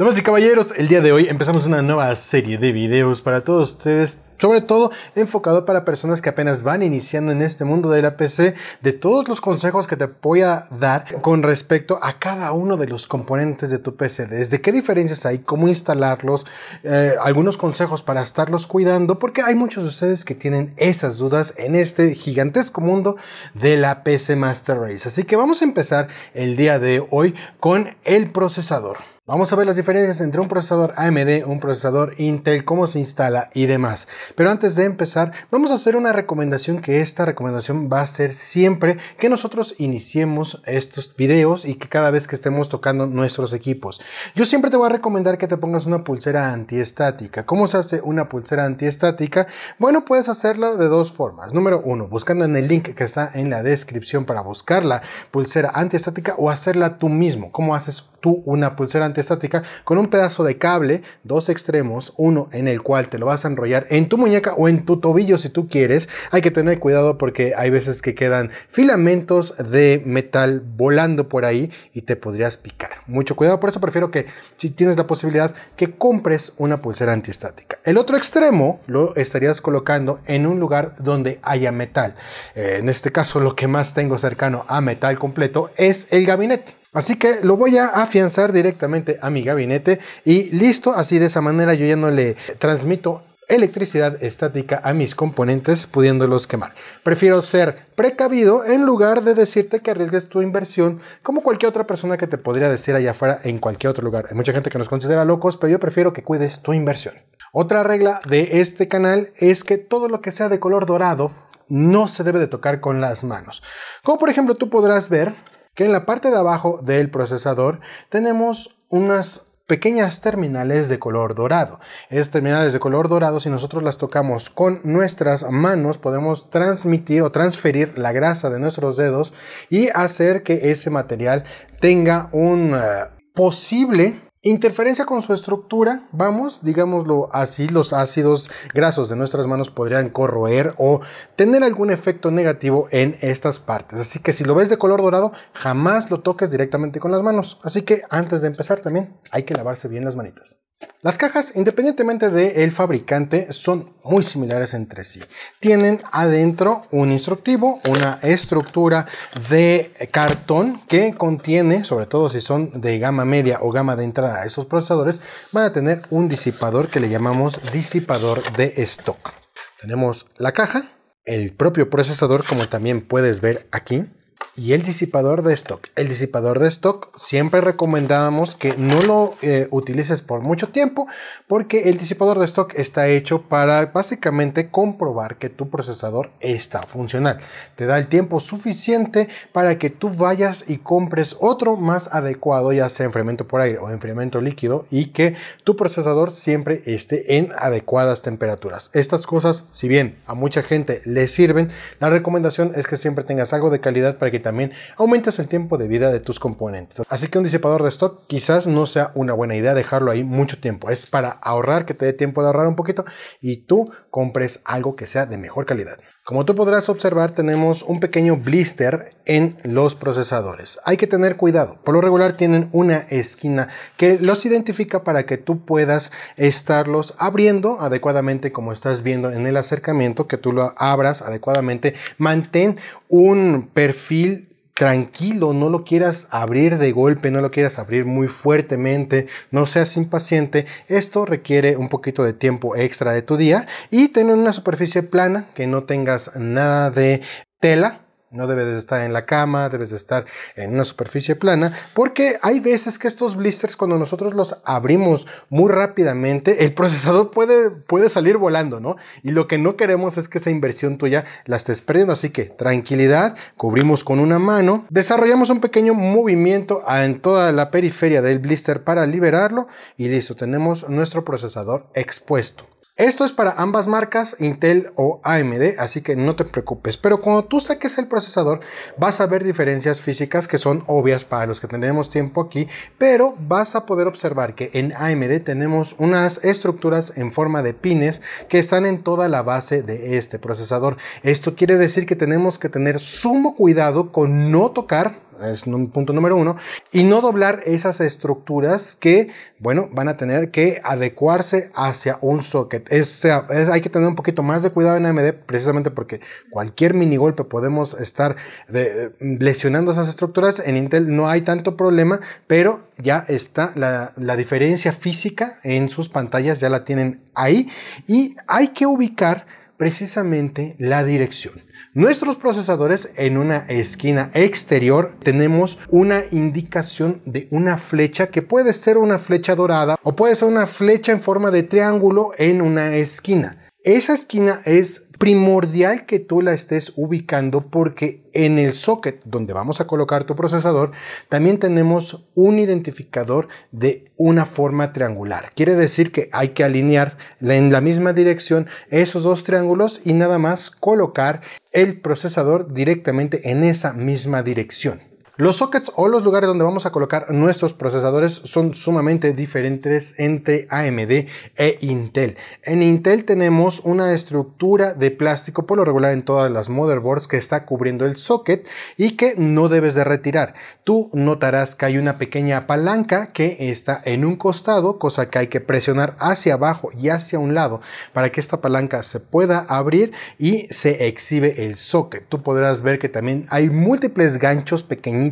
Damas y caballeros, el día de hoy empezamos una nueva serie de videos para todos ustedes, sobre todo enfocado para personas que apenas van iniciando en este mundo de la PC, de todos los consejos que te voy a dar con respecto a cada uno de los componentes de tu PC, desde qué diferencias hay, cómo instalarlos, eh, algunos consejos para estarlos cuidando, porque hay muchos de ustedes que tienen esas dudas en este gigantesco mundo de la PC Master Race. Así que vamos a empezar el día de hoy con el procesador. Vamos a ver las diferencias entre un procesador AMD, un procesador Intel, cómo se instala y demás. Pero antes de empezar, vamos a hacer una recomendación que esta recomendación va a ser siempre que nosotros iniciemos estos videos y que cada vez que estemos tocando nuestros equipos. Yo siempre te voy a recomendar que te pongas una pulsera antiestática. ¿Cómo se hace una pulsera antiestática? Bueno, puedes hacerlo de dos formas. Número uno, buscando en el link que está en la descripción para buscar la pulsera antiestática o hacerla tú mismo. ¿Cómo haces tú una pulsera antiestática? estática con un pedazo de cable, dos extremos, uno en el cual te lo vas a enrollar en tu muñeca o en tu tobillo si tú quieres. Hay que tener cuidado porque hay veces que quedan filamentos de metal volando por ahí y te podrías picar. Mucho cuidado, por eso prefiero que si tienes la posibilidad que compres una pulsera antiestática. El otro extremo lo estarías colocando en un lugar donde haya metal. Eh, en este caso lo que más tengo cercano a metal completo es el gabinete. Así que lo voy a afianzar directamente a mi gabinete y listo, así de esa manera yo ya no le transmito electricidad estática a mis componentes pudiéndolos quemar. Prefiero ser precavido en lugar de decirte que arriesgues tu inversión como cualquier otra persona que te podría decir allá afuera en cualquier otro lugar. Hay mucha gente que nos considera locos, pero yo prefiero que cuides tu inversión. Otra regla de este canal es que todo lo que sea de color dorado no se debe de tocar con las manos. Como por ejemplo tú podrás ver, que en la parte de abajo del procesador tenemos unas pequeñas terminales de color dorado. Estas terminales de color dorado, si nosotros las tocamos con nuestras manos, podemos transmitir o transferir la grasa de nuestros dedos y hacer que ese material tenga un eh, posible Interferencia con su estructura, vamos, digámoslo así, los ácidos grasos de nuestras manos podrían corroer o tener algún efecto negativo en estas partes. Así que si lo ves de color dorado, jamás lo toques directamente con las manos. Así que antes de empezar también hay que lavarse bien las manitas. Las cajas, independientemente del fabricante, son muy similares entre sí. Tienen adentro un instructivo, una estructura de cartón que contiene, sobre todo si son de gama media o gama de entrada esos procesadores, van a tener un disipador que le llamamos disipador de stock. Tenemos la caja, el propio procesador, como también puedes ver aquí, y el disipador de stock. El disipador de stock siempre recomendamos que no lo eh, utilices por mucho tiempo porque el disipador de stock está hecho para básicamente comprobar que tu procesador está funcional. Te da el tiempo suficiente para que tú vayas y compres otro más adecuado, ya sea enfriamiento por aire o enfriamiento líquido y que tu procesador siempre esté en adecuadas temperaturas. Estas cosas, si bien a mucha gente le sirven, la recomendación es que siempre tengas algo de calidad para que también aumentas el tiempo de vida de tus componentes. Así que un disipador de stock quizás no sea una buena idea dejarlo ahí mucho tiempo. Es para ahorrar, que te dé tiempo de ahorrar un poquito y tú compres algo que sea de mejor calidad. Como tú podrás observar, tenemos un pequeño blister en los procesadores. Hay que tener cuidado. Por lo regular tienen una esquina que los identifica para que tú puedas estarlos abriendo adecuadamente como estás viendo en el acercamiento, que tú lo abras adecuadamente. Mantén un perfil tranquilo, no lo quieras abrir de golpe, no lo quieras abrir muy fuertemente, no seas impaciente. Esto requiere un poquito de tiempo extra de tu día y tener una superficie plana, que no tengas nada de tela no debes de estar en la cama, debes de estar en una superficie plana, porque hay veces que estos blisters cuando nosotros los abrimos muy rápidamente, el procesador puede, puede salir volando, ¿no? Y lo que no queremos es que esa inversión tuya la estés perdiendo, así que tranquilidad, cubrimos con una mano, desarrollamos un pequeño movimiento en toda la periferia del blister para liberarlo y listo, tenemos nuestro procesador expuesto. Esto es para ambas marcas, Intel o AMD, así que no te preocupes. Pero cuando tú saques el procesador, vas a ver diferencias físicas que son obvias para los que tenemos tiempo aquí, pero vas a poder observar que en AMD tenemos unas estructuras en forma de pines que están en toda la base de este procesador. Esto quiere decir que tenemos que tener sumo cuidado con no tocar es un punto número uno, y no doblar esas estructuras que, bueno, van a tener que adecuarse hacia un socket. Es, sea hay que tener un poquito más de cuidado en AMD precisamente porque cualquier mini golpe podemos estar eh, lesionando esas estructuras. En Intel no hay tanto problema, pero ya está la, la diferencia física en sus pantallas, ya la tienen ahí y hay que ubicar precisamente la dirección. Nuestros procesadores en una esquina exterior tenemos una indicación de una flecha que puede ser una flecha dorada o puede ser una flecha en forma de triángulo en una esquina. Esa esquina es primordial que tú la estés ubicando porque en el socket donde vamos a colocar tu procesador también tenemos un identificador de una forma triangular. Quiere decir que hay que alinear en la misma dirección esos dos triángulos y nada más colocar el procesador directamente en esa misma dirección. Los sockets o los lugares donde vamos a colocar nuestros procesadores son sumamente diferentes entre AMD e Intel. En Intel tenemos una estructura de plástico por lo regular en todas las motherboards que está cubriendo el socket y que no debes de retirar. Tú notarás que hay una pequeña palanca que está en un costado, cosa que hay que presionar hacia abajo y hacia un lado para que esta palanca se pueda abrir y se exhibe el socket. Tú podrás ver que también hay múltiples ganchos pequeñitos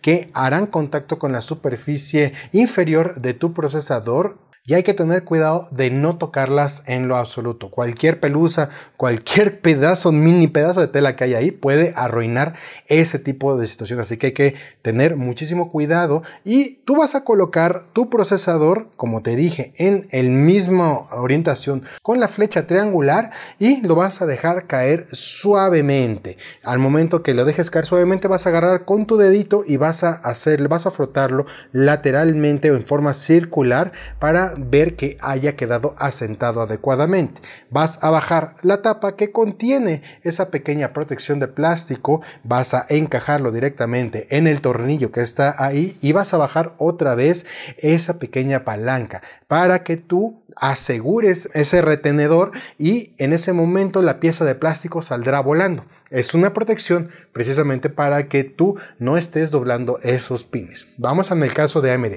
que harán contacto con la superficie inferior de tu procesador y hay que tener cuidado de no tocarlas en lo absoluto. Cualquier pelusa, cualquier pedazo, mini pedazo de tela que hay ahí puede arruinar ese tipo de situación. Así que hay que tener muchísimo cuidado. Y tú vas a colocar tu procesador, como te dije, en el mismo orientación con la flecha triangular y lo vas a dejar caer suavemente. Al momento que lo dejes caer suavemente vas a agarrar con tu dedito y vas a hacer, vas a frotarlo lateralmente o en forma circular para ver que haya quedado asentado adecuadamente. Vas a bajar la tapa que contiene esa pequeña protección de plástico, vas a encajarlo directamente en el tornillo que está ahí y vas a bajar otra vez esa pequeña palanca para que tú asegures ese retenedor y en ese momento la pieza de plástico saldrá volando. Es una protección precisamente para que tú no estés doblando esos pines. Vamos en el caso de AMD.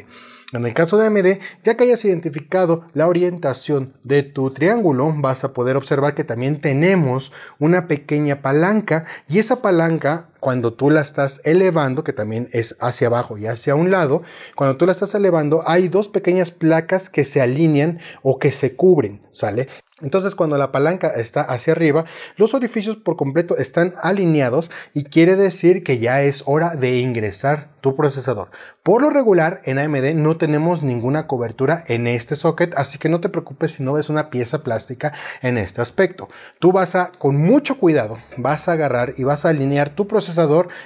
En el caso de AMD, ya que hayas identificado la orientación de tu triángulo, vas a poder observar que también tenemos una pequeña palanca y esa palanca cuando tú la estás elevando, que también es hacia abajo y hacia un lado, cuando tú la estás elevando hay dos pequeñas placas que se alinean o que se cubren, ¿sale? Entonces cuando la palanca está hacia arriba, los orificios por completo están alineados y quiere decir que ya es hora de ingresar tu procesador. Por lo regular en AMD no tenemos ninguna cobertura en este socket, así que no te preocupes si no ves una pieza plástica en este aspecto. Tú vas a, con mucho cuidado, vas a agarrar y vas a alinear tu procesador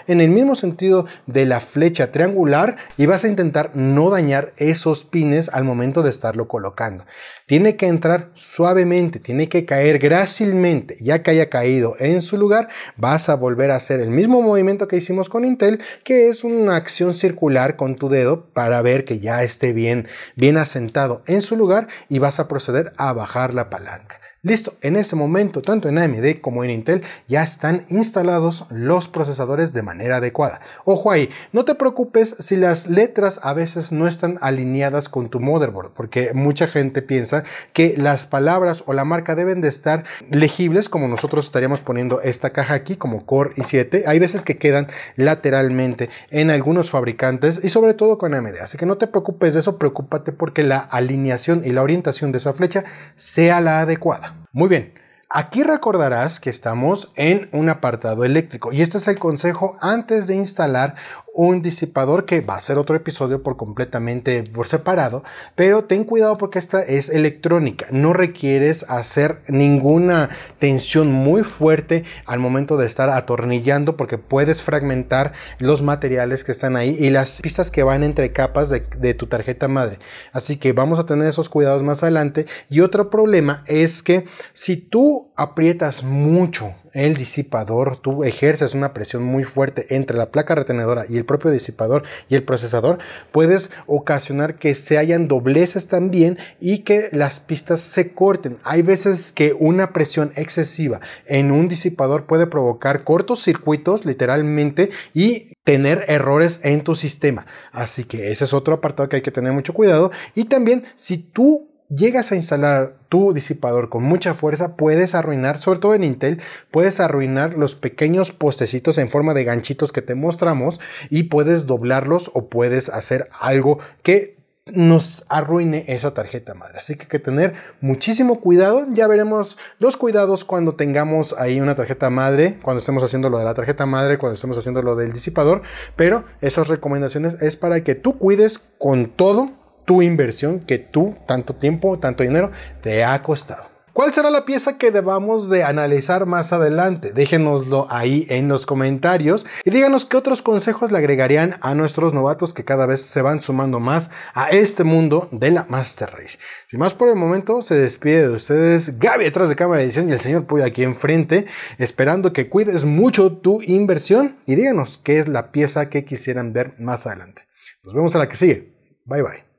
en el mismo sentido de la flecha triangular y vas a intentar no dañar esos pines al momento de estarlo colocando. Tiene que entrar suavemente, tiene que caer grácilmente. Ya que haya caído en su lugar, vas a volver a hacer el mismo movimiento que hicimos con Intel, que es una acción circular con tu dedo para ver que ya esté bien, bien asentado en su lugar y vas a proceder a bajar la palanca. Listo, en ese momento, tanto en AMD como en Intel ya están instalados los procesadores de manera adecuada. Ojo ahí, no te preocupes si las letras a veces no están alineadas con tu motherboard, porque mucha gente piensa que las palabras o la marca deben de estar legibles, como nosotros estaríamos poniendo esta caja aquí, como Core i7. Hay veces que quedan lateralmente en algunos fabricantes y sobre todo con AMD. Así que no te preocupes de eso, preocúpate porque la alineación y la orientación de esa flecha sea la adecuada. Muy bien. Aquí recordarás que estamos en un apartado eléctrico y este es el consejo antes de instalar un disipador que va a ser otro episodio por completamente por separado, pero ten cuidado porque esta es electrónica, no requieres hacer ninguna tensión muy fuerte al momento de estar atornillando porque puedes fragmentar los materiales que están ahí y las pistas que van entre capas de, de tu tarjeta madre. Así que vamos a tener esos cuidados más adelante y otro problema es que si tú aprietas mucho el disipador, tú ejerces una presión muy fuerte entre la placa retenedora y el propio disipador y el procesador, puedes ocasionar que se hayan dobleces también y que las pistas se corten. Hay veces que una presión excesiva en un disipador puede provocar cortos circuitos literalmente y tener errores en tu sistema. Así que ese es otro apartado que hay que tener mucho cuidado. Y también si tú llegas a instalar tu disipador con mucha fuerza, puedes arruinar, sobre todo en Intel, puedes arruinar los pequeños postecitos en forma de ganchitos que te mostramos y puedes doblarlos o puedes hacer algo que nos arruine esa tarjeta madre. Así que hay que tener muchísimo cuidado. Ya veremos los cuidados cuando tengamos ahí una tarjeta madre, cuando estemos haciendo lo de la tarjeta madre, cuando estemos haciendo lo del disipador. Pero esas recomendaciones es para que tú cuides con todo tu inversión que tú, tanto tiempo, tanto dinero, te ha costado. ¿Cuál será la pieza que debamos de analizar más adelante? Déjenoslo ahí en los comentarios y díganos qué otros consejos le agregarían a nuestros novatos que cada vez se van sumando más a este mundo de la Master Race. Sin más por el momento, se despide de ustedes Gaby detrás de cámara de edición y el señor Puy aquí enfrente, esperando que cuides mucho tu inversión y díganos qué es la pieza que quisieran ver más adelante. Nos vemos a la que sigue. Bye bye.